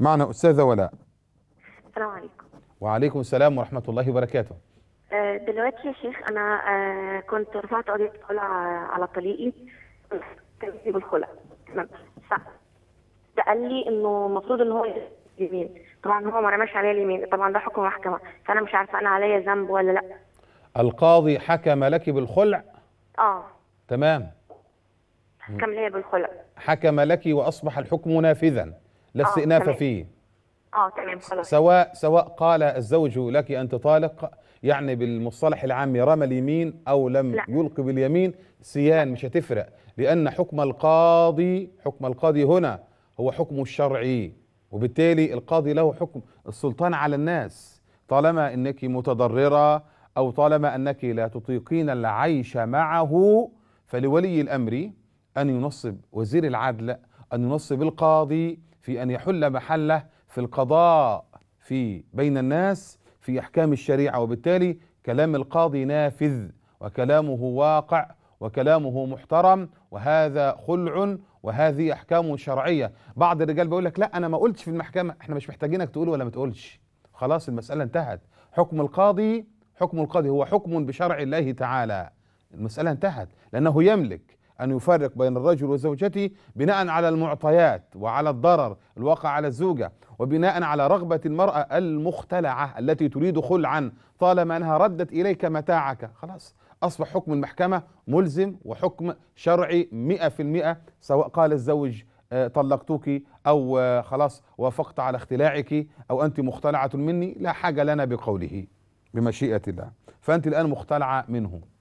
معنا أستاذة ولاء السلام عليكم وعليكم السلام ورحمة الله وبركاته آه، دلوقتي يا شيخ أنا آه، كنت رفعت قضية خلع آه، على طليقي بالخلع تمام قال لي إنه المفروض إن هو يمين طبعا هو ما رماش عليا اليمين طبعا ده حكم محكمة فأنا مش عارفة أنا عليا ذنب ولا لأ القاضي حكم لك بالخلع آه تمام حكم لي بالخلع حكم لك وأصبح الحكم نافذا لا آه، استئناف فيه اه تمام خلاص سواء سواء قال الزوج لك انت طالق يعني بالمصطلح العام رمى اليمين او لم لا. يلقي باليمين سيان مش هتفرق لان حكم القاضي حكم القاضي هنا هو حكم الشرعي وبالتالي القاضي له حكم السلطان على الناس طالما انك متضرره او طالما انك لا تطيقين العيش معه فلولي الامر ان ينصب وزير العدل ان ينصب القاضي في أن يحل محله في القضاء في بين الناس في أحكام الشريعة وبالتالي كلام القاضي نافذ وكلامه واقع وكلامه محترم وهذا خلع وهذه أحكام شرعية بعض الرجال بيقول لك لا أنا ما قلتش في المحكمة احنا مش محتاجينك تقول ولا ما تقولش خلاص المسألة انتهت حكم القاضي حكم القاضي هو حكم بشرع الله تعالى المسألة انتهت لأنه يملك أن يفرق بين الرجل وزوجته بناء على المعطيات وعلى الضرر الواقع على الزوجة وبناء على رغبة المرأة المختلعة التي تريد خلعا طالما أنها ردت إليك متاعك خلاص أصبح حكم المحكمة ملزم وحكم شرعي مئة في المئة سواء قال الزوج آه، طلقتك أو آه، خلاص وافقت على اختلاعك أو أنت مختلعة مني لا حاجة لنا بقوله بمشيئة الله فأنت الآن مختلعة منه